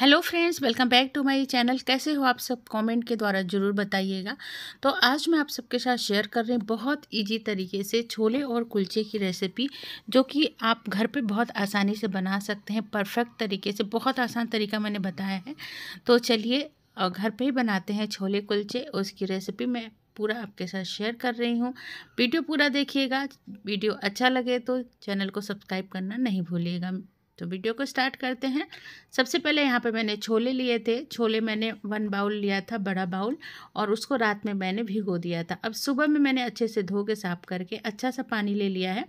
Hello friends welcome back to my channel कैसे हो आप सब कमेंट के द्वारा ज़रूर बताइएगा तो आज मैं आप सबके साथ शेयर कर रही हूँ बहुत इजी तरीके से छोले और कुलचे की रेसिपी जो कि आप घर पे बहुत आसानी से बना सकते हैं परफेक्ट तरीके से बहुत आसान तरीका मैंने बताया है तो चलिए घर पे ही बनाते हैं छोले कुलचे उसकी रेसिपी मैं पूरा आपके साथ शेयर कर रही हूँ वीडियो पूरा देखिएगा वीडियो अच्छा लगे तो चैनल को सब्सक्राइब करना नहीं भूलिएगा तो वीडियो को स्टार्ट करते हैं सबसे पहले यहाँ पे मैंने छोले लिए थे छोले मैंने वन बाउल लिया था बड़ा बाउल और उसको रात में मैंने भिगो दिया था अब सुबह में मैंने अच्छे से धो के साफ करके अच्छा सा पानी ले लिया है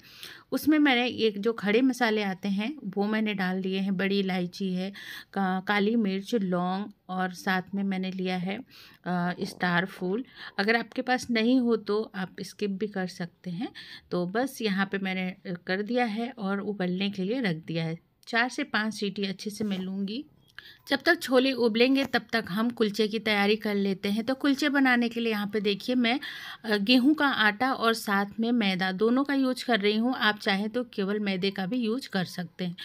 उसमें मैंने एक जो खड़े मसाले आते हैं वो मैंने डाल दिए हैं बड़ी इलायची है का, काली मिर्च लौंग और साथ में मैंने लिया है स्टार फूल अगर आपके पास नहीं हो तो आप स्किप भी कर सकते हैं तो बस यहाँ पे मैंने कर दिया है और उबलने के लिए रख दिया है चार से पाँच सीटी अच्छे से मैं लूँगी जब तक छोले उबलेंगे तब तक हम कुलचे की तैयारी कर लेते हैं तो कुलचे बनाने के लिए यहाँ पे देखिए मैं गेहूं का आटा और साथ में मैदा दोनों का यूज कर रही हूँ आप चाहें तो केवल मैदे का भी यूज कर सकते हैं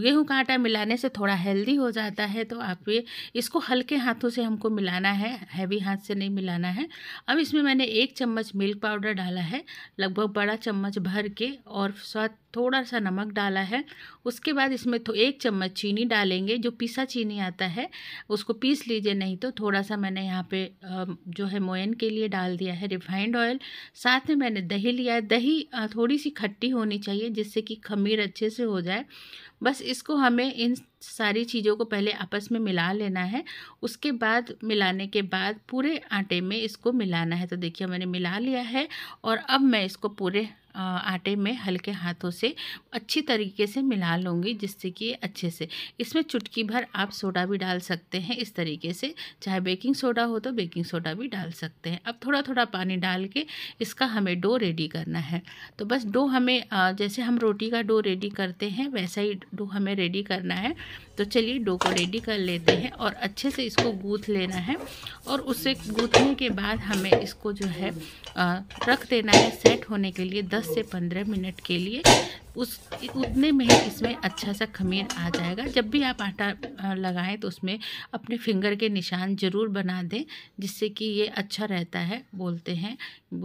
गेहूं का आटा मिलाने से थोड़ा हेल्दी हो जाता है तो आप ये इसको हल्के हाथों से हमको मिलाना है हैवी हाथ से नहीं मिलाना है अब इसमें मैंने एक चम्मच मिल्क पाउडर डाला है लगभग बड़ा चम्मच भर के और स्वाद थोड़ा सा नमक डाला है उसके बाद इसमें तो एक चम्मच चीनी डालेंगे जो पिसा चीनी आता है उसको पीस लीजिए नहीं तो थोड़ा सा मैंने यहाँ पे जो है मोयन के लिए डाल दिया है रिफाइंड ऑयल साथ में मैंने दही लिया है दही थोड़ी सी खट्टी होनी चाहिए जिससे कि खमीर अच्छे से हो जाए बस इसको हमें इन सारी चीज़ों को पहले आपस में मिला लेना है उसके बाद मिलाने के बाद पूरे आटे में इसको मिलाना है तो देखिए मैंने मिला लिया है और अब मैं इसको पूरे आटे में हल्के हाथों से अच्छी तरीके से मिला लूँगी जिससे कि अच्छे से इसमें चुटकी भर आप सोडा भी डाल सकते हैं इस तरीके से चाहे बेकिंग सोडा हो तो बेकिंग सोडा भी डाल सकते हैं अब थोड़ा थोड़ा पानी डाल के इसका हमें डो रेडी करना है तो बस डो हमें जैसे हम रोटी का डो रेडी करते हैं वैसा ही डो हमें रेडी करना है तो चलिए डो को रेडी कर लेते हैं और अच्छे से इसको गूँथ लेना है और उससे गूँथने के बाद हमें इसको जो है रख देना है सेट होने के लिए 10 से 15 मिनट के लिए उस उतने में ही इसमें अच्छा सा खमीर आ जाएगा जब भी आप आटा लगाएं तो उसमें अपने फिंगर के निशान ज़रूर बना दें जिससे कि ये अच्छा रहता है बोलते हैं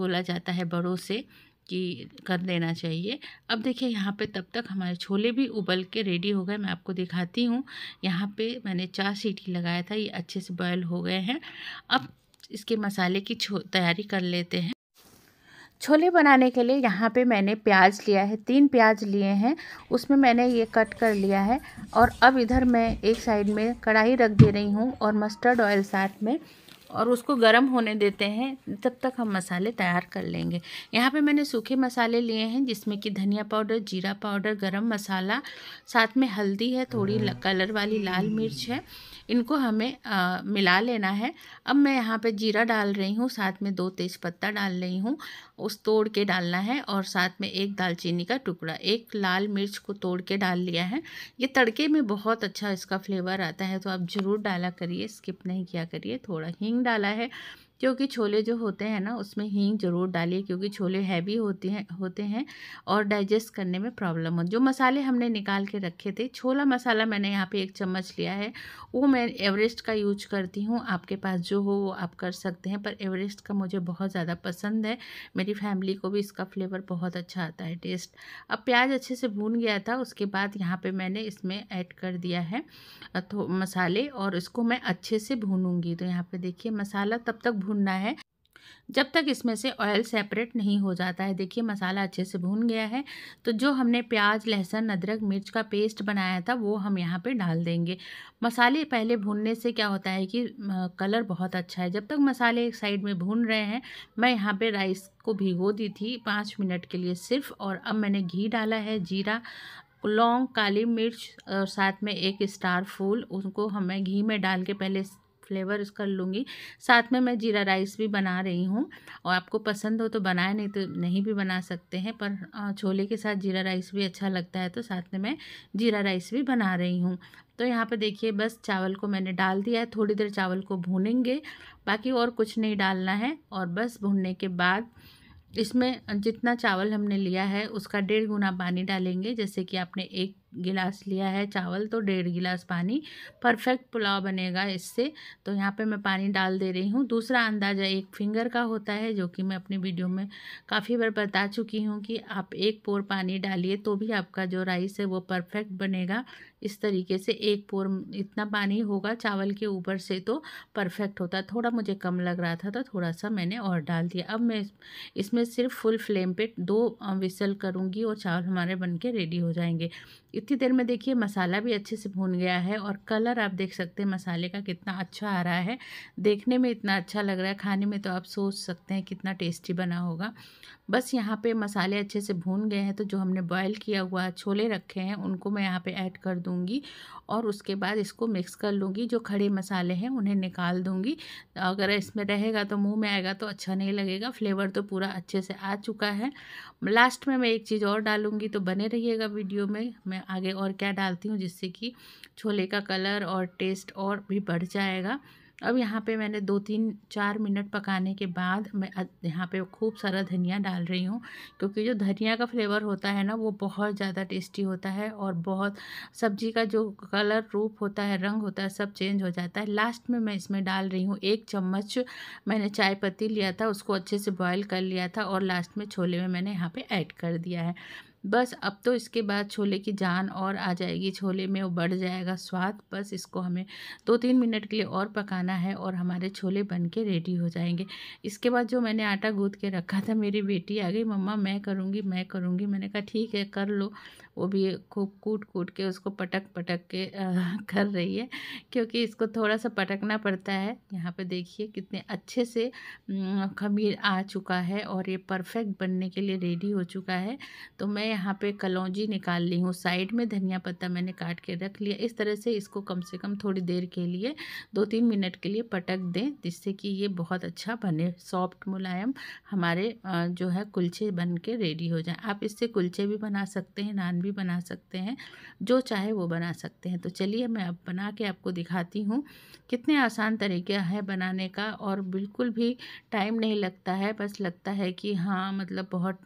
बोला जाता है बड़ों से कि कर देना चाहिए अब देखिए यहाँ पे तब तक हमारे छोले भी उबल के रेडी हो गए मैं आपको दिखाती हूँ यहाँ पे मैंने चार सीटी लगाया था ये अच्छे से बॉयल हो गए हैं अब इसके मसाले की तैयारी कर लेते हैं छोले बनाने के लिए यहाँ पे मैंने प्याज लिया है तीन प्याज लिए हैं उसमें मैंने ये कट कर लिया है और अब इधर मैं एक साइड में कढ़ाई रख दे रही हूँ और मस्टर्ड ऑयल साथ में और उसको गर्म होने देते हैं तब तक हम मसाले तैयार कर लेंगे यहाँ पे मैंने सूखे मसाले लिए हैं जिसमें कि धनिया पाउडर जीरा पाउडर गरम मसाला साथ में हल्दी है थोड़ी हम्म। कलर वाली लाल मिर्च है इनको हमें आ, मिला लेना है अब मैं यहाँ पे जीरा डाल रही हूँ साथ में दो तेज़पत्ता डाल रही हूँ उस तोड़ के डालना है और साथ में एक दालचीनी का टुकड़ा एक लाल मिर्च को तोड़ के डाल लिया है ये तड़के में बहुत अच्छा इसका फ्लेवर आता है तो आप ज़रूर डाला करिए स्किप नहीं किया करिए थोड़ा हींग डाला है क्योंकि छोले जो होते हैं ना उसमें हींग ज़रूर डालिए क्योंकि छोले हैवी होते हैं होते हैं और डाइजेस्ट करने में प्रॉब्लम हो जो मसाले हमने निकाल के रखे थे छोला मसाला मैंने यहाँ पे एक चम्मच लिया है वो मैं एवरेस्ट का यूज करती हूँ आपके पास जो हो वो आप कर सकते हैं पर एवरेस्ट का मुझे बहुत ज़्यादा पसंद है मेरी फैमिली को भी इसका फ्लेवर बहुत अच्छा आता है टेस्ट अब प्याज अच्छे से भून गया था उसके बाद यहाँ पर मैंने इसमें ऐड कर दिया है तो मसाले और इसको मैं अच्छे से भूनूंगी तो यहाँ पर देखिए मसाला तब तक भूनना है जब तक इसमें से ऑयल सेपरेट नहीं हो जाता है देखिए मसाला अच्छे से भून गया है तो जो हमने प्याज लहसुन अदरक मिर्च का पेस्ट बनाया था वो हम यहाँ पे डाल देंगे मसाले पहले भूनने से क्या होता है कि कलर बहुत अच्छा है जब तक मसाले एक साइड में भून रहे हैं मैं यहाँ पे राइस को भिगो दी थी पाँच मिनट के लिए सिर्फ और अब मैंने घी डाला है जीरा लौंग काली मिर्च और साथ में एक स्टार फूल उनको हमें घी में डाल के पहले फ्लेवर उसका लूँगी साथ में मैं जीरा राइस भी बना रही हूँ और आपको पसंद हो तो बनाए नहीं तो नहीं भी बना सकते हैं पर छोले के साथ जीरा राइस भी अच्छा लगता है तो साथ में मैं जीरा राइस भी बना रही हूँ तो यहाँ पे देखिए बस चावल को मैंने डाल दिया है थोड़ी देर चावल को भूनेंगे बाकी और कुछ नहीं डालना है और बस भूनने के बाद इसमें जितना चावल हमने लिया है उसका डेढ़ गुना पानी डालेंगे जैसे कि आपने एक गिलास लिया है चावल तो डेढ़ गिलास पानी परफेक्ट पुलाव बनेगा इससे तो यहाँ पे मैं पानी डाल दे रही हूँ दूसरा अंदाज़ा एक फिंगर का होता है जो कि मैं अपनी वीडियो में काफ़ी बार बता चुकी हूँ कि आप एक पोर पानी डालिए तो भी आपका जो राइस है वो परफेक्ट बनेगा इस तरीके से एक पोर इतना पानी होगा चावल के ऊपर से तो परफेक्ट होता थोड़ा मुझे कम लग रहा था तो थोड़ा सा मैंने और डाल दिया अब मैं इसमें सिर्फ फुल फ्लेम पर दो विसल करूँगी और चावल हमारे बन के रेडी हो जाएंगे इतनी देर में देखिए मसाला भी अच्छे से भून गया है और कलर आप देख सकते हैं मसाले का कितना अच्छा आ रहा है देखने में इतना अच्छा लग रहा है खाने में तो आप सोच सकते हैं कितना टेस्टी बना होगा बस यहाँ पे मसाले अच्छे से भून गए हैं तो जो हमने बॉयल किया हुआ छोले रखे हैं उनको मैं यहाँ पे ऐड कर दूँगी और उसके बाद इसको मिक्स कर लूँगी जो खड़े मसाले हैं उन्हें निकाल दूँगी अगर इसमें रहेगा तो मुँह में आएगा तो अच्छा नहीं लगेगा फ्लेवर तो पूरा अच्छे से आ चुका है लास्ट में मैं एक चीज़ और डालूँगी तो बने रहिएगा वीडियो में मैं आगे और क्या डालती हूँ जिससे कि छोले का कलर और टेस्ट और भी बढ़ जाएगा अब यहाँ पे मैंने दो तीन चार मिनट पकाने के बाद मैं यहाँ पे खूब सारा धनिया डाल रही हूँ क्योंकि जो धनिया का फ्लेवर होता है ना वो बहुत ज़्यादा टेस्टी होता है और बहुत सब्जी का जो कलर रूप होता है रंग होता है सब चेंज हो जाता है लास्ट में मैं इसमें डाल रही हूँ एक चम्मच मैंने चाय पत्ती लिया था उसको अच्छे से बॉयल कर लिया था और लास्ट में छोले में मैंने यहाँ पर ऐड कर दिया है बस अब तो इसके बाद छोले की जान और आ जाएगी छोले में वो बढ़ जाएगा स्वाद बस इसको हमें दो तीन मिनट के लिए और पकाना है और हमारे छोले बन के रेडी हो जाएंगे इसके बाद जो मैंने आटा गूँद के रखा था मेरी बेटी आ गई मम्मा मैं करूँगी मैं करूँगी मैंने कहा ठीक है कर लो वो भी खूब कूट कूट के उसको पटक पटक के आ, कर रही है क्योंकि इसको थोड़ा सा पटकना पड़ता है यहाँ पर देखिए कितने अच्छे से खमीर आ चुका है और ये परफेक्ट बनने के लिए रेडी हो चुका है तो मैं यहाँ पे कलौजी निकाल ली हूँ साइड में धनिया पत्ता मैंने काट के रख लिया इस तरह से इसको कम से कम थोड़ी देर के लिए दो तीन मिनट के लिए पटक दें जिससे कि ये बहुत अच्छा बने सॉफ्ट मुलायम हमारे जो है कुलचे बन के रेडी हो जाए आप इससे कुलचे भी बना सकते हैं नान भी बना सकते हैं जो चाहे वो बना सकते हैं तो चलिए मैं अब बना के आपको दिखाती हूँ कितने आसान तरीका है बनाने का और बिल्कुल भी टाइम नहीं लगता है बस लगता है कि हाँ मतलब बहुत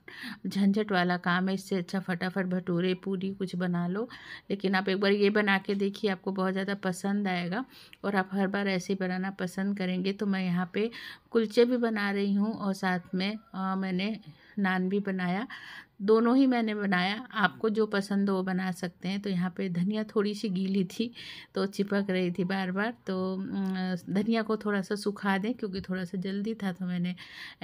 झंझट वाला काम है इससे इससे अच्छा फटाफट भटूरे पूरी कुछ बना लो लेकिन आप एक बार ये बना के देखिए आपको बहुत ज़्यादा पसंद आएगा और आप हर बार ऐसे बनाना पसंद करेंगे तो मैं यहाँ पे कुलचे भी बना रही हूँ और साथ में आ, मैंने नान भी बनाया दोनों ही मैंने बनाया आपको जो पसंद हो बना सकते हैं तो यहाँ पे धनिया थोड़ी सी गीली थी तो चिपक रही थी बार बार तो धनिया को थोड़ा सा सुखा दें क्योंकि थोड़ा सा जल्दी था तो मैंने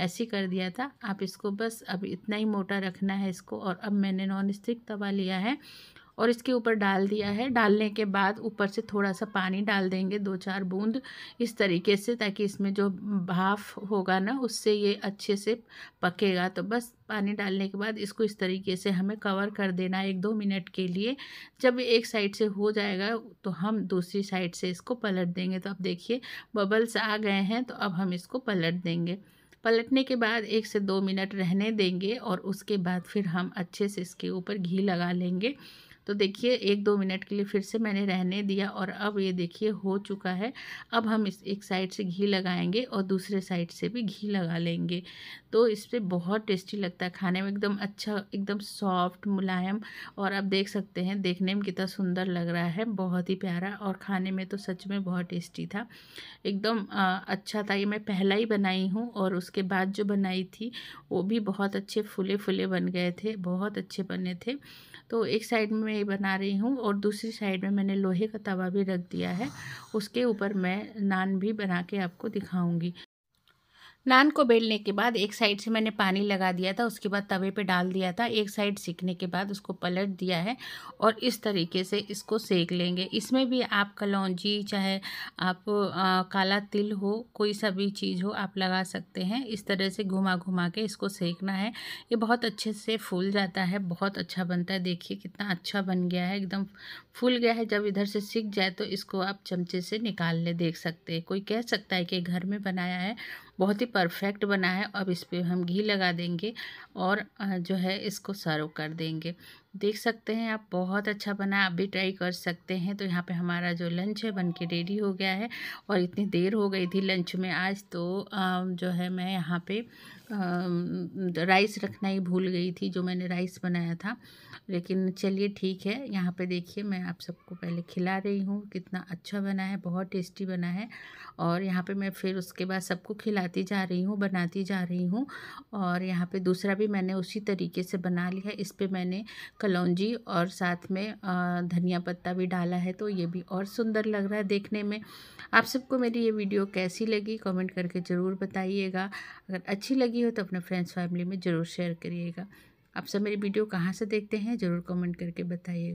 ऐसे कर दिया था आप इसको बस अब इतना ही मोटा रखना है इसको और अब मैंने नॉन स्टिक तवा लिया है और इसके ऊपर डाल दिया है डालने के बाद ऊपर से थोड़ा सा पानी डाल देंगे दो चार बूंद इस तरीके से ताकि इसमें जो भाफ होगा ना उससे ये अच्छे से पकेगा तो बस पानी डालने के बाद इसको इस तरीके से हमें कवर कर देना एक दो मिनट के लिए जब एक साइड से हो जाएगा तो हम दूसरी साइड से इसको पलट देंगे तो अब देखिए बबल्स आ गए हैं तो अब हम इसको पलट देंगे पलटने के बाद एक से दो मिनट रहने देंगे और उसके बाद फिर हम अच्छे से इसके ऊपर घी लगा लेंगे तो देखिए एक दो मिनट के लिए फिर से मैंने रहने दिया और अब ये देखिए हो चुका है अब हम इस एक साइड से घी लगाएंगे और दूसरे साइड से भी घी लगा लेंगे तो इस पर बहुत टेस्टी लगता है खाने में एकदम अच्छा एकदम सॉफ्ट मुलायम और आप देख सकते हैं देखने में कितना सुंदर लग रहा है बहुत ही प्यारा और खाने में तो सच में बहुत टेस्टी था एकदम अच्छा था ये मैं पहला ही बनाई हूँ और उसके बाद जो बनाई थी वो भी बहुत अच्छे फूले फूले बन गए थे बहुत अच्छे बने थे तो एक साइड में मैं ये बना रही हूँ और दूसरी साइड में मैंने लोहे का तवा भी रख दिया है उसके ऊपर मैं नान भी बना के आपको दिखाऊंगी नान को बेलने के बाद एक साइड से मैंने पानी लगा दिया था उसके बाद तवे पे डाल दिया था एक साइड सीखने के बाद उसको पलट दिया है और इस तरीके से इसको सेक लेंगे इसमें भी आप कलौजी चाहे आप आ, काला तिल हो कोई सा भी चीज़ हो आप लगा सकते हैं इस तरह से घुमा घुमा के इसको सेकना है ये बहुत अच्छे से फूल जाता है बहुत अच्छा बनता है देखिए कितना अच्छा बन गया है एकदम फूल गया है जब इधर से सीख जाए तो इसको आप चमचे से निकाल ले देख सकते हैं कोई कह सकता है कि घर में बनाया है बहुत ही परफेक्ट बना है अब इस पर हम घी लगा देंगे और जो है इसको सर्व कर देंगे देख सकते हैं आप बहुत अच्छा बना आप भी ट्राई कर सकते हैं तो यहाँ पे हमारा जो लंच है बन के रेडी हो गया है और इतनी देर हो गई थी लंच में आज तो जो है मैं यहाँ पे राइस रखना ही भूल गई थी जो मैंने राइस बनाया था लेकिन चलिए ठीक है यहाँ पे देखिए मैं आप सबको पहले खिला रही हूँ कितना अच्छा बना है बहुत टेस्टी बना है और यहाँ पे मैं फिर उसके बाद सबको खिलाती जा रही हूँ बनाती जा रही हूँ और यहाँ पे दूसरा भी मैंने उसी तरीके से बना लिया इस पर मैंने कलौजी और साथ में धनिया पत्ता भी डाला है तो ये भी और सुंदर लग रहा है देखने में आप सबको मेरी ये वीडियो कैसी लगी कमेंट करके ज़रूर बताइएगा अगर अच्छी लगी हो तो अपने फ्रेंड्स फैमिली में ज़रूर शेयर करिएगा आप सब मेरी वीडियो कहाँ से देखते हैं ज़रूर कमेंट करके बताइए